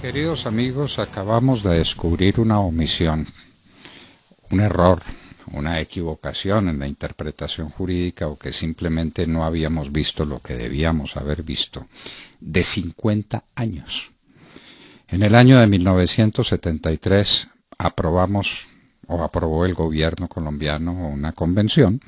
Queridos amigos, acabamos de descubrir una omisión, un error, una equivocación en la interpretación jurídica o que simplemente no habíamos visto lo que debíamos haber visto, de 50 años. En el año de 1973 aprobamos o aprobó el gobierno colombiano una convención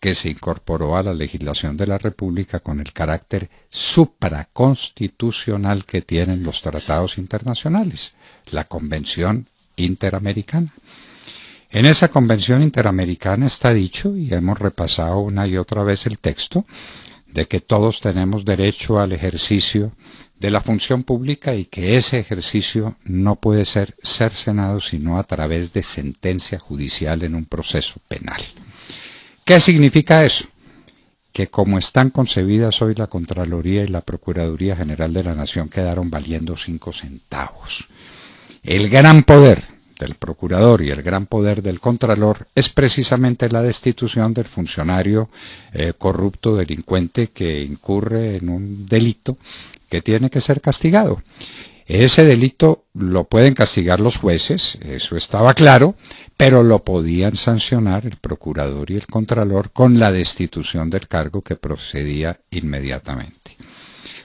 que se incorporó a la legislación de la República con el carácter supraconstitucional que tienen los tratados internacionales, la Convención Interamericana. En esa Convención Interamericana está dicho, y hemos repasado una y otra vez el texto, de que todos tenemos derecho al ejercicio de la función pública y que ese ejercicio no puede ser cercenado sino a través de sentencia judicial en un proceso penal. ¿Qué significa eso? Que como están concebidas hoy la Contraloría y la Procuraduría General de la Nación quedaron valiendo cinco centavos. El gran poder del procurador y el gran poder del contralor es precisamente la destitución del funcionario eh, corrupto delincuente que incurre en un delito que tiene que ser castigado. Ese delito lo pueden castigar los jueces, eso estaba claro, pero lo podían sancionar el procurador y el contralor con la destitución del cargo que procedía inmediatamente.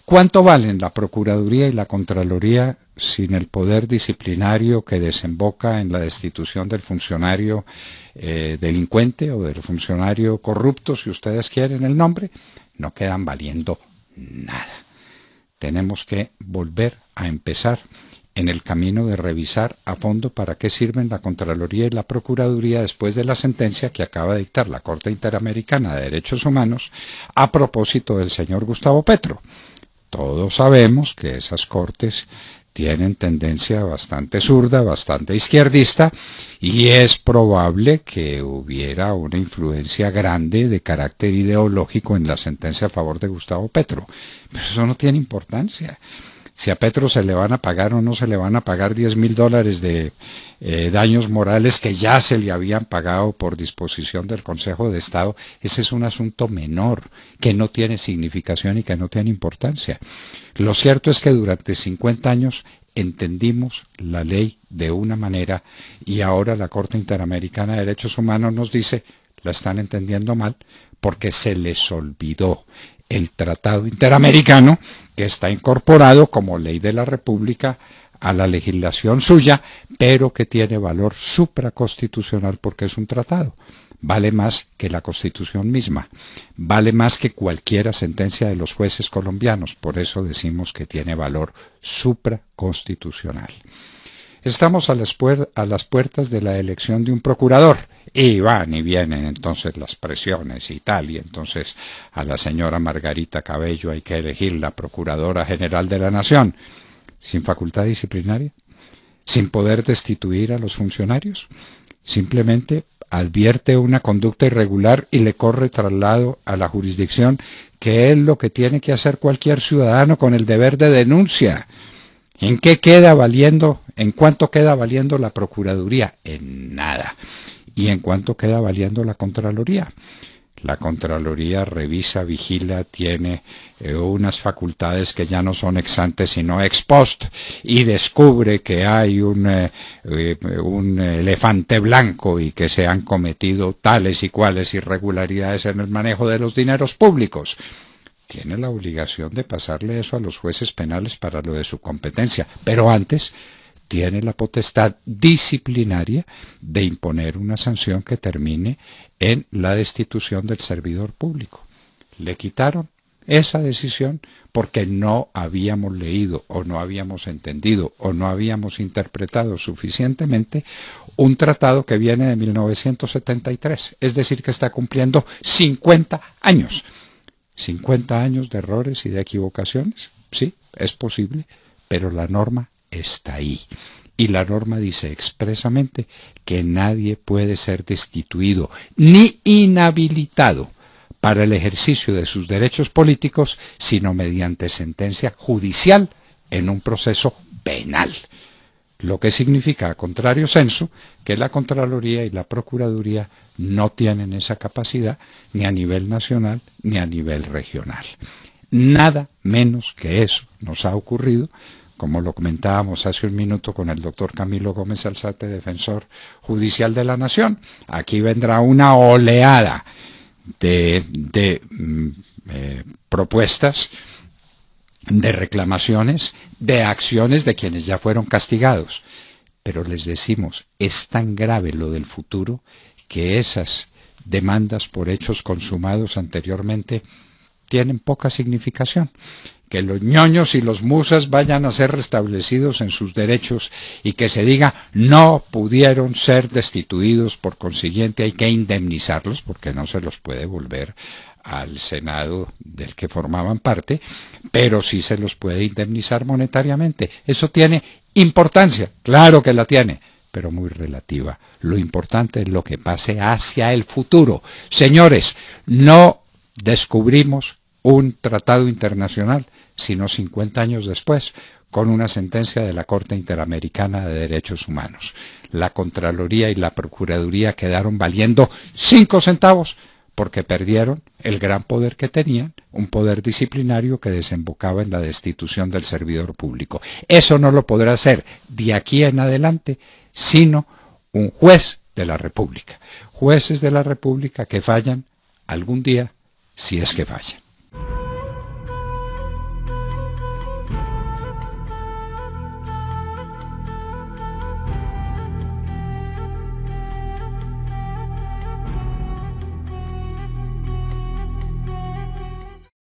¿Cuánto valen la Procuraduría y la Contraloría sin el poder disciplinario que desemboca en la destitución del funcionario eh, delincuente o del funcionario corrupto, si ustedes quieren el nombre? No quedan valiendo nada. Tenemos que volver a empezar en el camino de revisar a fondo para qué sirven la Contraloría y la Procuraduría después de la sentencia que acaba de dictar la Corte Interamericana de Derechos Humanos a propósito del señor Gustavo Petro. Todos sabemos que esas cortes tienen tendencia bastante zurda, bastante izquierdista, y es probable que hubiera una influencia grande de carácter ideológico en la sentencia a favor de Gustavo Petro. Pero eso no tiene importancia si a Petro se le van a pagar o no se le van a pagar 10 mil dólares de eh, daños morales que ya se le habían pagado por disposición del Consejo de Estado, ese es un asunto menor, que no tiene significación y que no tiene importancia. Lo cierto es que durante 50 años entendimos la ley de una manera y ahora la Corte Interamericana de Derechos Humanos nos dice, la están entendiendo mal porque se les olvidó el Tratado Interamericano, que está incorporado como ley de la República a la legislación suya, pero que tiene valor supraconstitucional porque es un tratado. Vale más que la Constitución misma, vale más que cualquiera sentencia de los jueces colombianos, por eso decimos que tiene valor supraconstitucional. Estamos a las, a las puertas de la elección de un procurador y van y vienen entonces las presiones y tal, y entonces a la señora Margarita Cabello hay que elegir la Procuradora General de la Nación, sin facultad disciplinaria, sin poder destituir a los funcionarios, simplemente advierte una conducta irregular y le corre traslado a la jurisdicción, que es lo que tiene que hacer cualquier ciudadano con el deber de denuncia. ¿En qué queda valiendo? ¿En cuánto queda valiendo la Procuraduría? En nada. ¿Y en cuánto queda valiendo la Contraloría? La Contraloría revisa, vigila, tiene eh, unas facultades que ya no son ex ante sino ex post y descubre que hay un, eh, eh, un elefante blanco y que se han cometido tales y cuales irregularidades en el manejo de los dineros públicos tiene la obligación de pasarle eso a los jueces penales para lo de su competencia. Pero antes tiene la potestad disciplinaria de imponer una sanción que termine en la destitución del servidor público. Le quitaron esa decisión porque no habíamos leído o no habíamos entendido o no habíamos interpretado suficientemente un tratado que viene de 1973, es decir, que está cumpliendo 50 años. 50 años de errores y de equivocaciones, sí, es posible, pero la norma está ahí. Y la norma dice expresamente que nadie puede ser destituido ni inhabilitado para el ejercicio de sus derechos políticos, sino mediante sentencia judicial en un proceso penal. Lo que significa, a contrario censo, que la Contraloría y la Procuraduría no tienen esa capacidad ni a nivel nacional ni a nivel regional. Nada menos que eso nos ha ocurrido como lo comentábamos hace un minuto con el doctor Camilo Gómez Alzate, defensor judicial de la Nación, aquí vendrá una oleada de, mm, eh, propuestas, de reclamaciones, de acciones de quienes ya fueron castigados. Pero les decimos, es tan grave lo del futuro que esas demandas por hechos consumados anteriormente tienen poca significación que los ñoños y los musas vayan a ser restablecidos en sus derechos y que se diga no pudieron ser destituidos, por consiguiente hay que indemnizarlos porque no se los puede volver al Senado del que formaban parte, pero sí se los puede indemnizar monetariamente. Eso tiene importancia, claro que la tiene, pero muy relativa. Lo importante es lo que pase hacia el futuro. Señores, no descubrimos un tratado internacional sino 50 años después, con una sentencia de la Corte Interamericana de Derechos Humanos. La Contraloría y la Procuraduría quedaron valiendo 5 centavos porque perdieron el gran poder que tenían, un poder disciplinario que desembocaba en la destitución del servidor público. Eso no lo podrá hacer de aquí en adelante, sino un juez de la República. Jueces de la República que fallan algún día, si es que fallan.